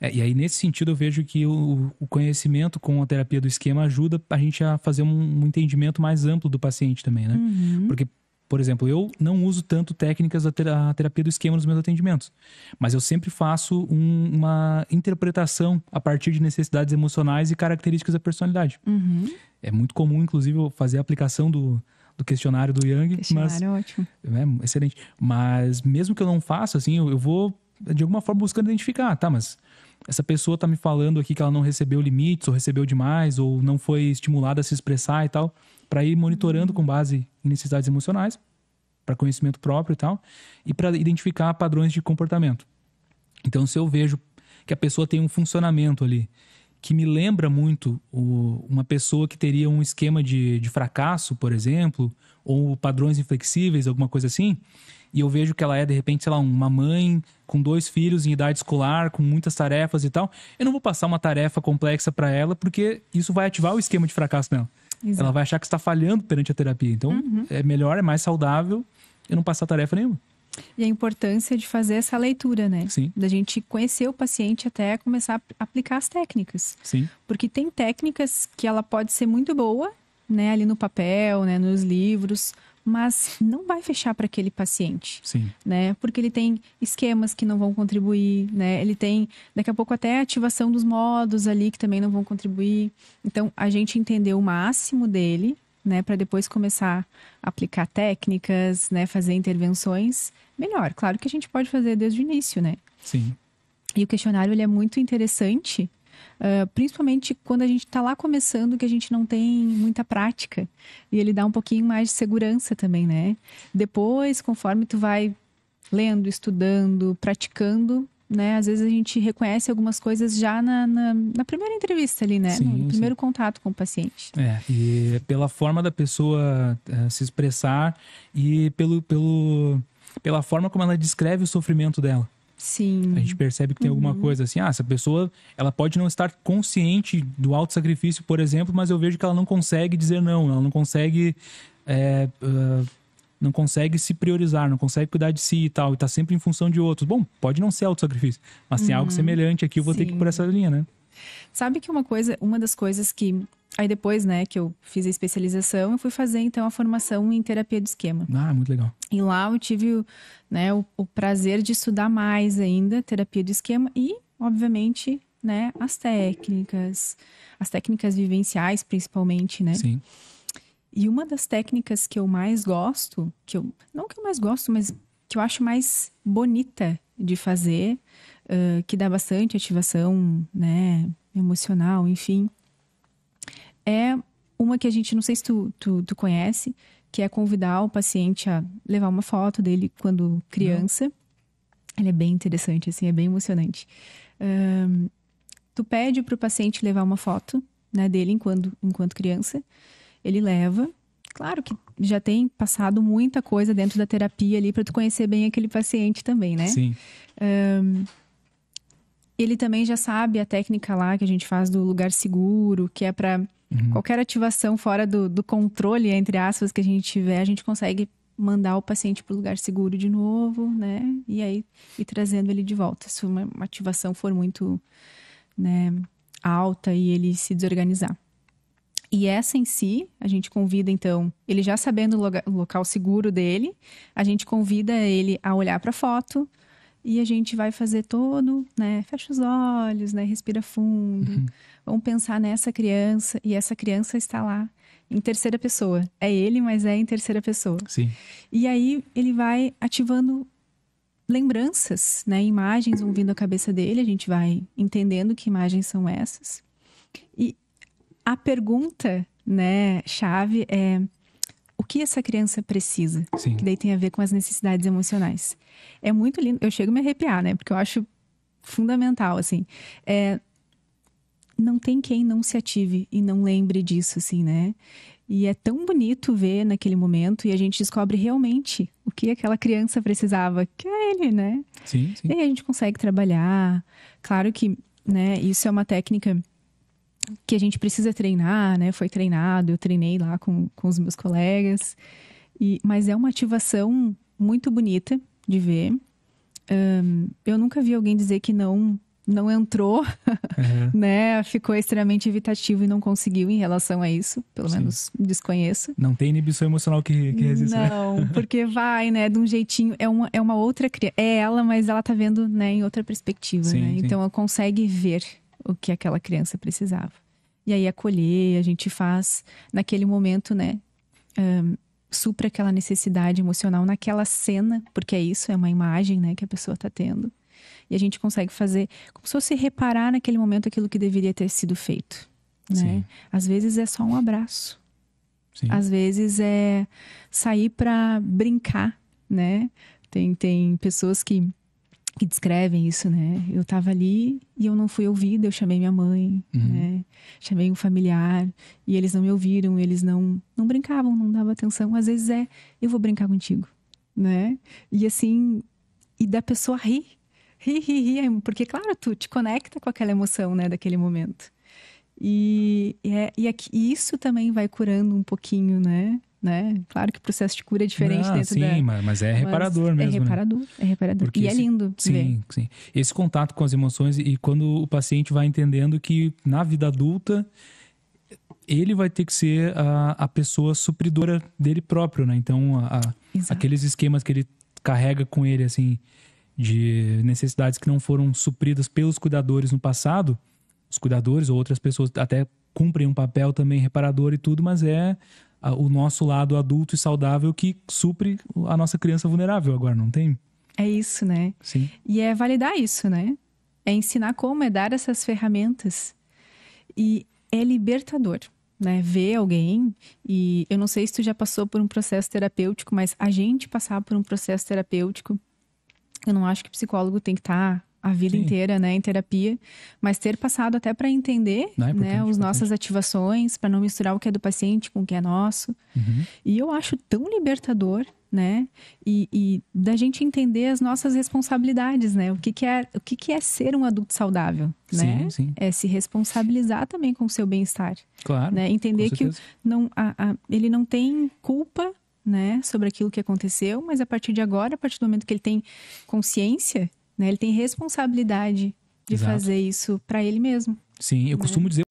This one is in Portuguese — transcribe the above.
É, e aí, nesse sentido, eu vejo que o, o, conhecimento com a terapia do esquema ajuda a gente a fazer um, um entendimento mais amplo do paciente também, né? Uhum. Porque, por exemplo, eu não uso tanto técnicas da terapia do esquema nos meus atendimentos, mas eu sempre faço um, uma interpretação a partir de necessidades emocionais e características da personalidade. Uhum. É muito comum, inclusive, fazer a aplicação do, do questionário do Yang. Questionário mas, é ótimo. É, excelente. Mas mesmo que eu não faça, assim, eu, eu vou, de alguma forma, buscando identificar, tá, mas essa pessoa tá me falando aqui que ela não recebeu limites, ou recebeu demais, ou não foi estimulada a se expressar e tal, para ir monitorando uhum. com base em necessidades emocionais, para conhecimento próprio e tal, e para identificar padrões de comportamento. Então, se eu vejo que a pessoa tem um funcionamento ali que me lembra muito o, uma pessoa que teria um esquema de, de fracasso, por exemplo, ou padrões inflexíveis, alguma coisa assim, e eu vejo que ela é, de repente, sei lá, uma mãe com dois filhos em idade escolar, com muitas tarefas e tal, eu não vou passar uma tarefa complexa para ela, porque isso vai ativar o esquema de fracasso dela. Exato. Ela vai achar que está falhando perante a terapia. Então, uhum. é melhor, é mais saudável eu não passar tarefa nenhuma. E a importância de fazer essa leitura, né? Sim. Da gente conhecer o paciente até começar a aplicar as técnicas. Sim. Porque tem técnicas que ela pode ser muito boa, né? Ali no papel, né? Nos livros mas não vai fechar para aquele paciente, Sim. né? Porque ele tem esquemas que não vão contribuir, né? Ele tem daqui a pouco até ativação dos modos ali que também não vão contribuir. Então a gente entendeu o máximo dele, né? Para depois começar a aplicar técnicas, né? Fazer intervenções melhor. Claro que a gente pode fazer desde o início, né? Sim. E o questionário ele é muito interessante Uh, principalmente quando a gente está lá começando, que a gente não tem muita prática. E ele dá um pouquinho mais de segurança também, né? Depois, conforme tu vai lendo, estudando, praticando, né? Às vezes a gente reconhece algumas coisas já na, na, na primeira entrevista ali, né? Sim, no primeiro sim. contato com o paciente. É, e pela forma da pessoa eh, se expressar e pelo, pelo, pela forma como ela descreve o sofrimento dela. Sim. A gente percebe que tem alguma uhum. coisa assim, ah, essa pessoa, ela pode não estar consciente do alto sacrifício, por exemplo, mas eu vejo que ela não consegue dizer não, ela não consegue é, uh, não consegue se priorizar, não consegue cuidar de si e tal, e tá sempre em função de outros. Bom, pode não ser alto sacrifício, mas uhum. tem algo uhum. semelhante aqui, eu vou Sim. ter que ir por essa linha, né? Sabe que uma coisa, uma das coisas que Aí depois, né, que eu fiz a especialização, eu fui fazer então a formação em terapia do esquema. Ah, muito legal. E lá eu tive, né, o, o prazer de estudar mais ainda terapia do esquema e, obviamente, né, as técnicas, as técnicas vivenciais principalmente, né? Sim. E uma das técnicas que eu mais gosto, que eu não que eu mais gosto, mas que eu acho mais bonita de fazer, uh, que dá bastante ativação, né, emocional, enfim, é uma que a gente, não sei se tu, tu, tu conhece, que é convidar o paciente a levar uma foto dele quando criança. Não. Ele é bem interessante, assim, é bem emocionante. Um, tu pede para o paciente levar uma foto né, dele enquanto, enquanto criança. Ele leva. Claro que já tem passado muita coisa dentro da terapia ali para tu conhecer bem aquele paciente também, né? Sim. Um, ele também já sabe a técnica lá que a gente faz do lugar seguro, que é para Uhum. Qualquer ativação fora do, do controle, entre aspas, que a gente tiver, a gente consegue mandar o paciente para o lugar seguro de novo, né? E aí e trazendo ele de volta. Se uma, uma ativação for muito né, alta e ele se desorganizar. E essa em si, a gente convida então, ele já sabendo o, local seguro dele, a gente convida ele a olhar para a foto, e a gente vai fazer todo, né? Fecha os olhos, né? Respira fundo. Uhum. Vamos pensar nessa criança e essa criança está lá em terceira pessoa. É ele, mas é em terceira pessoa. Sim. E aí ele vai ativando lembranças, né? Imagens vão vindo à cabeça dele, a gente vai entendendo que imagens são essas. E a pergunta, né, chave é que essa criança precisa. Sim. Que daí tem a ver com as necessidades emocionais. É muito lindo. Eu chego a me arrepiar, né? Porque eu acho fundamental, assim. É, não tem quem não se ative e não lembre disso, assim, né? E é tão bonito ver naquele momento e a gente descobre realmente o que aquela criança precisava, que é ele, né? Sim, sim. E aí a gente consegue trabalhar. Claro que, né, isso é uma técnica que a gente precisa treinar, né? Foi treinado, eu treinei lá com, com os meus colegas. E, mas é uma ativação muito bonita de ver. Um, eu nunca vi alguém dizer que não não entrou, uhum. né? Ficou extremamente evitativo e não conseguiu em relação a isso. Pelo Sim. menos desconheço. Não tem inibição emocional que, que né? Não, porque vai, né? De um jeitinho. É uma, é uma outra criança. É ela, mas ela tá vendo né, em outra perspectiva, sim, né? Então ela consegue ver o que aquela criança precisava e aí acolher, a gente faz naquele momento, né? Um, supra aquela necessidade emocional naquela cena, porque é isso, é uma imagem, né, que a pessoa está tendo. E a gente consegue fazer como se fosse reparar naquele momento aquilo que deveria ter sido feito, né? Sim. Às vezes é só um abraço. Sim. Às vezes é sair para brincar, né? Tem, tem pessoas que que descrevem isso, né? Eu estava ali e eu não fui ouvida, eu chamei minha mãe, uhum. né? Chamei um familiar e eles não me ouviram, eles não não brincavam, não davam atenção. Às vezes é, eu vou brincar contigo, né? E assim, e da pessoa rir, rir, rir, ri, é, porque claro, tu te conecta com aquela emoção, né, daquele momento. E, e, é, e, é, e isso também vai curando um pouquinho, né? né? Claro que o processo de cura é diferente ah, dentro sim, da... Sim, mas é reparador mas é mesmo, né? É reparador, né? é reparador. Porque e esse... é lindo Sim, ver. sim. Esse contato com as emoções e quando o paciente vai entendendo que na vida adulta ele vai ter que ser a, a pessoa supridora dele próprio, né? Então, a, a, aqueles esquemas que ele carrega com ele, assim, de necessidades que não foram supridas pelos cuidadores no passado, os cuidadores ou outras pessoas até cumprem um papel também reparador e tudo, mas é o nosso lado adulto e saudável que supre a nossa criança vulnerável agora, não tem? É isso, né? Sim. E é validar isso, né? É ensinar como, é dar essas ferramentas. E é libertador, né? Ver alguém e eu não sei se tu já passou por um processo terapêutico, mas a gente passar por um processo terapêutico, eu não acho que psicólogo tem que estar tá a vida Sim. inteira, né, em terapia, mas ter passado até para entender, é né, as nossas ativações, para não misturar o que é do paciente com o que é nosso. Uhum. E eu acho tão libertador, né, e, e, da gente entender as nossas responsabilidades, né, o que que é, o que que é ser um adulto saudável, né? Sim. É se responsabilizar também com o seu bem-estar. Claro. Né? Entender que não, a, a, ele não tem culpa né, sobre aquilo que aconteceu, mas a partir de agora, a partir do momento que ele tem consciência, né? Ele tem responsabilidade de Exato. fazer isso para ele mesmo. Sim, eu né? costumo dizer